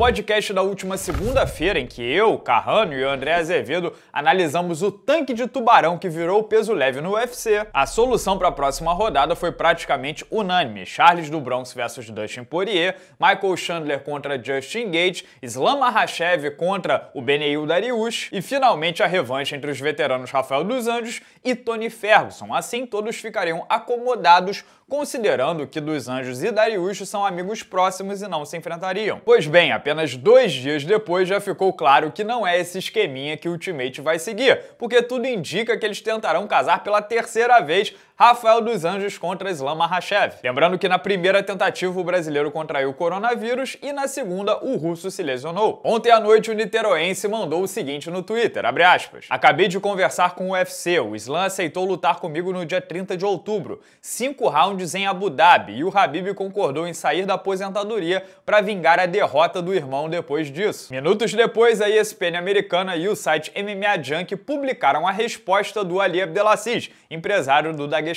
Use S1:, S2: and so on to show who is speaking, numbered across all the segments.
S1: podcast da última segunda-feira, em que eu, Carrano e o André Azevedo analisamos o tanque de tubarão que virou peso leve no UFC, a solução para a próxima rodada foi praticamente unânime: Charles do Bronx versus Dustin Poirier, Michael Chandler contra Justin Gates, Islam Makhachev contra o Beneil Dariush e finalmente a revanche entre os veteranos Rafael dos Anjos e Tony Ferguson. Assim, todos ficariam acomodados considerando que dos anjos e Darius são amigos próximos e não se enfrentariam. Pois bem, apenas dois dias depois já ficou claro que não é esse esqueminha que o Ultimate vai seguir, porque tudo indica que eles tentarão casar pela terceira vez Rafael dos Anjos contra Islam Makhachev. Lembrando que na primeira tentativa o brasileiro contraiu o coronavírus e na segunda o russo se lesionou. Ontem à noite o niteroense mandou o seguinte no Twitter, aspas, Acabei de conversar com o UFC, o Islam aceitou lutar comigo no dia 30 de outubro, cinco rounds em Abu Dhabi e o Habib concordou em sair da aposentadoria para vingar a derrota do irmão depois disso. Minutos depois, a ESPN americana e o site MMA Junk publicaram a resposta do Ali Abdelaziz, empresário do Dagestan.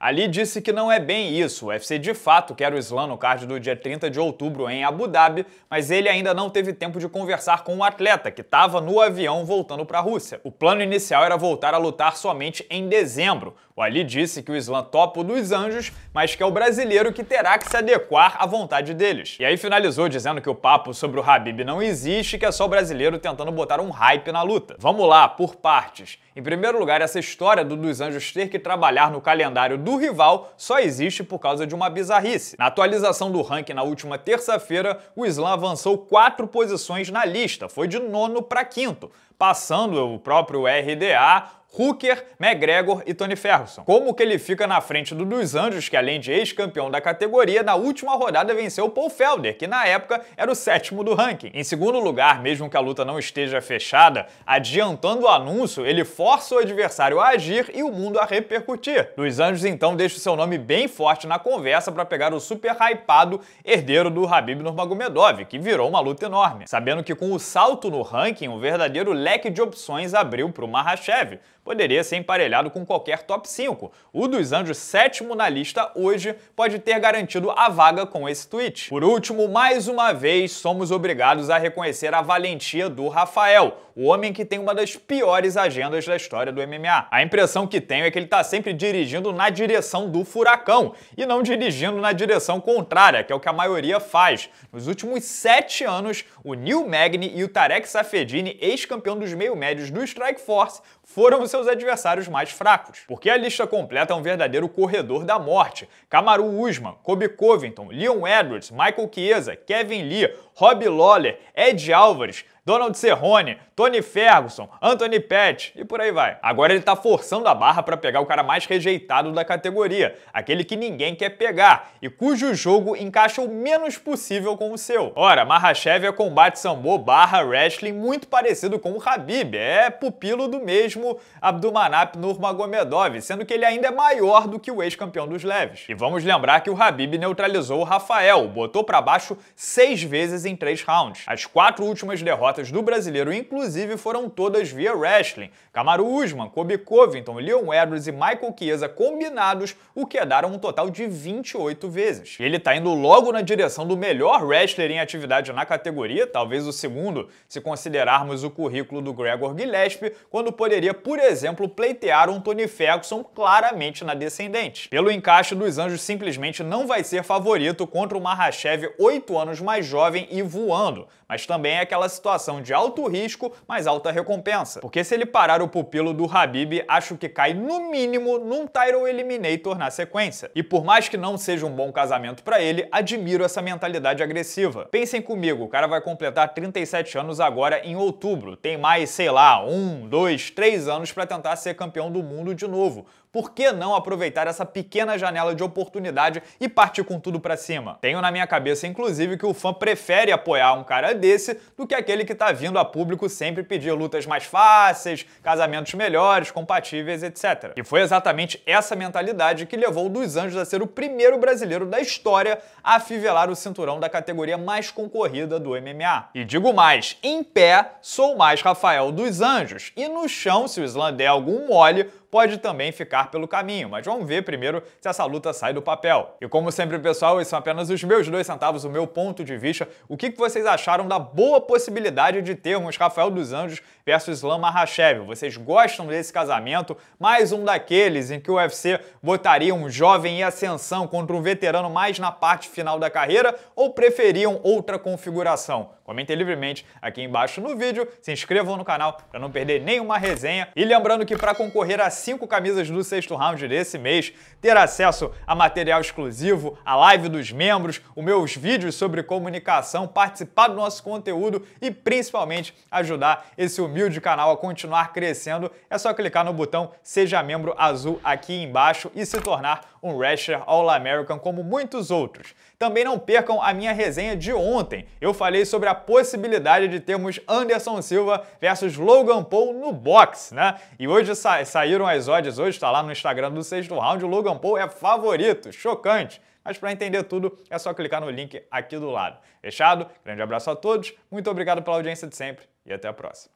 S1: Ali disse que não é bem isso. O UFC de fato quer o Islam no card do dia 30 de outubro em Abu Dhabi, mas ele ainda não teve tempo de conversar com o atleta, que estava no avião voltando para a Rússia. O plano inicial era voltar a lutar somente em dezembro, o Ali disse que o Islã topa o dos anjos, mas que é o brasileiro que terá que se adequar à vontade deles. E aí finalizou dizendo que o papo sobre o Habib não existe, que é só o brasileiro tentando botar um hype na luta. Vamos lá, por partes. Em primeiro lugar, essa história do dos anjos ter que trabalhar no calendário do rival só existe por causa de uma bizarrice. Na atualização do ranking na última terça-feira, o Islã avançou quatro posições na lista, foi de nono para quinto, passando o próprio RDA, Hooker, McGregor e Tony Ferguson. Como que ele fica na frente do dos Anjos, que além de ex-campeão da categoria, na última rodada venceu Paul Felder, que na época era o sétimo do ranking. Em segundo lugar, mesmo que a luta não esteja fechada, adiantando o anúncio, ele força o adversário a agir e o mundo a repercutir. Dos Anjos então deixa o seu nome bem forte na conversa para pegar o super hypado herdeiro do Habib Nurmagomedov, que virou uma luta enorme. Sabendo que com o salto no ranking, um verdadeiro leque de opções abriu para o Mahashev, poderia ser emparelhado com qualquer top 5. O dos Anjos, sétimo na lista hoje, pode ter garantido a vaga com esse tweet. Por último, mais uma vez, somos obrigados a reconhecer a valentia do Rafael, o homem que tem uma das piores agendas da história do MMA. A impressão que tenho é que ele está sempre dirigindo na direção do furacão e não dirigindo na direção contrária, que é o que a maioria faz. Nos últimos sete anos, o Neil Magny e o Tarek Safedini, ex-campeão dos meio-médios do Strikeforce, foram os seus adversários mais fracos. Porque a lista completa é um verdadeiro corredor da morte. Kamaru Usman, Kobe Covington, Leon Edwards, Michael Chiesa, Kevin Lee, Rob Lawler, Ed Álvares, Donald Cerrone, Tony Ferguson, Anthony Pett e por aí vai. Agora ele tá forçando a barra para pegar o cara mais rejeitado da categoria, aquele que ninguém quer pegar e cujo jogo encaixa o menos possível com o seu. Ora, Mahashev é combate sambo barra wrestling muito parecido com o Habib, é pupilo do mesmo Abdumanap Nurmagomedov, sendo que ele ainda é maior do que o ex-campeão dos leves. E vamos lembrar que o Habib neutralizou o Rafael, botou para baixo seis vezes em três rounds. As quatro últimas derrotas do brasileiro, inclusive, foram todas via wrestling. Camaro Usman, Kobe Covington, Leon Edwards e Michael Chiesa combinados, o que é daram um total de 28 vezes. E ele tá indo logo na direção do melhor wrestler em atividade na categoria, talvez o segundo, se considerarmos o currículo do Gregor Gillespie, quando poderia, por exemplo, pleitear um Tony Ferguson claramente na descendente. Pelo encaixe dos anjos, simplesmente não vai ser favorito contra o Mahashev, 8 anos mais jovem e voando, mas também é aquela situação de alto risco, mas alta recompensa. Porque se ele parar o pupilo do Habib, acho que cai no mínimo num Tyro Eliminator na sequência. E por mais que não seja um bom casamento para ele, admiro essa mentalidade agressiva. Pensem comigo, o cara vai completar 37 anos agora em outubro, tem mais, sei lá, um, dois, três anos para tentar ser campeão do mundo de novo. Por que não aproveitar essa pequena janela de oportunidade e partir com tudo para cima? Tenho na minha cabeça, inclusive, que o fã prefere prefere apoiar um cara desse do que aquele que está vindo a público sempre pedir lutas mais fáceis, casamentos melhores, compatíveis, etc. E foi exatamente essa mentalidade que levou o Dos Anjos a ser o primeiro brasileiro da história a fivelar o cinturão da categoria mais concorrida do MMA. E digo mais, em pé sou mais Rafael dos Anjos, e no chão, se o Islã der é algum mole, pode também ficar pelo caminho, mas vamos ver primeiro se essa luta sai do papel. E como sempre, pessoal, esses são apenas os meus dois centavos, o meu ponto de vista. O que vocês acharam da boa possibilidade de termos Rafael dos Anjos versus Islam Mahashev? Vocês gostam desse casamento? Mais um daqueles em que o UFC votaria um jovem em ascensão contra um veterano mais na parte final da carreira ou preferiam outra configuração? Comentem livremente aqui embaixo no vídeo, se inscrevam no canal para não perder nenhuma resenha. E lembrando que para concorrer a cinco camisas do sexto round desse mês, ter acesso a material exclusivo, a live dos membros, os meus vídeos sobre comunicação, participar do nosso conteúdo e principalmente ajudar esse humilde canal a continuar crescendo, é só clicar no botão Seja Membro Azul aqui embaixo e se tornar um Rasher All-American como muitos outros. Também não percam a minha resenha de ontem. Eu falei sobre a possibilidade de termos Anderson Silva versus Logan Paul no boxe, né? E hoje sa saíram as odds, hoje está lá no Instagram do sexto round, o Logan Paul é favorito, chocante. Mas para entender tudo, é só clicar no link aqui do lado. Fechado? Grande abraço a todos, muito obrigado pela audiência de sempre e até a próxima.